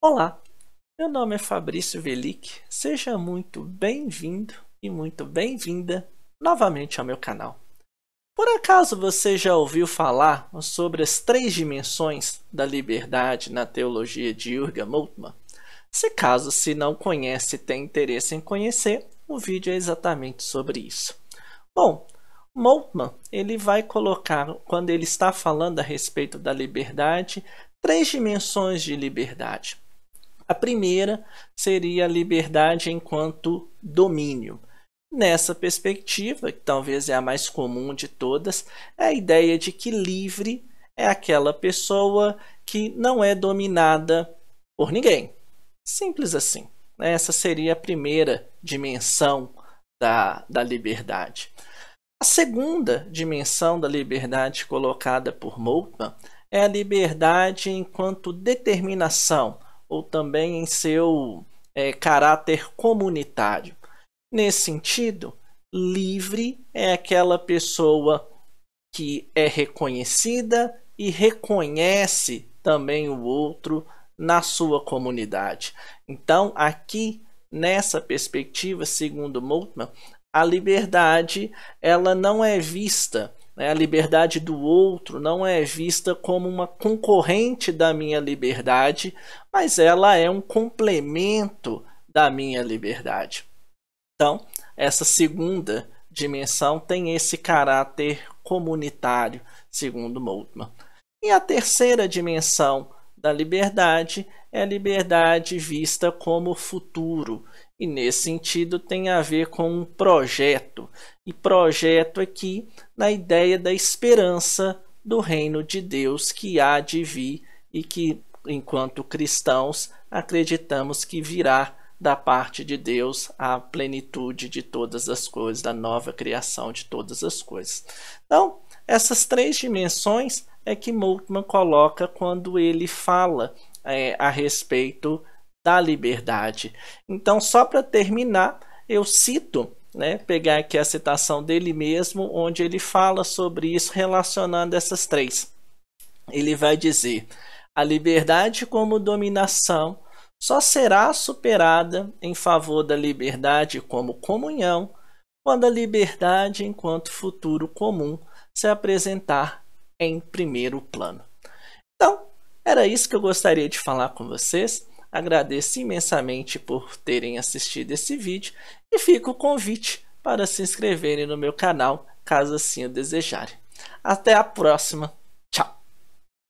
Olá, meu nome é Fabrício Velic, seja muito bem-vindo e muito bem-vinda novamente ao meu canal. Por acaso você já ouviu falar sobre as três dimensões da liberdade na teologia de Jürgen Moltmann? Se caso se não conhece e tem interesse em conhecer, o vídeo é exatamente sobre isso. Bom, Moltmann ele vai colocar, quando ele está falando a respeito da liberdade, três dimensões de liberdade a primeira seria a liberdade enquanto domínio. Nessa perspectiva, que talvez é a mais comum de todas, é a ideia de que livre é aquela pessoa que não é dominada por ninguém. Simples assim. Essa seria a primeira dimensão da, da liberdade. A segunda dimensão da liberdade colocada por Moltmann é a liberdade enquanto determinação, ou também em seu é, caráter comunitário. Nesse sentido, livre é aquela pessoa que é reconhecida e reconhece também o outro na sua comunidade. Então, aqui nessa perspectiva, segundo Moltmann, a liberdade ela não é vista né? a liberdade do outro não é vista como uma concorrente da minha liberdade, mas ela é um complemento da minha liberdade. Então, essa segunda dimensão tem esse caráter comunitário, segundo Moltmann. E a terceira dimensão da liberdade é a liberdade vista como futuro. E nesse sentido tem a ver com um projeto. E projeto aqui na ideia da esperança do reino de Deus que há de vir e que, enquanto cristãos, acreditamos que virá da parte de Deus a plenitude de todas as coisas, da nova criação de todas as coisas. Então, essas três dimensões é que Moltmann coloca quando ele fala é, a respeito da liberdade. Então, só para terminar, eu cito, né, pegar aqui a citação dele mesmo, onde ele fala sobre isso relacionando essas três. Ele vai dizer: a liberdade como dominação só será superada em favor da liberdade como comunhão quando a liberdade enquanto futuro comum se apresentar em primeiro plano. Então, era isso que eu gostaria de falar com vocês. Agradeço imensamente por terem assistido esse vídeo e fico o convite para se inscreverem no meu canal, caso assim o desejarem. Até a próxima!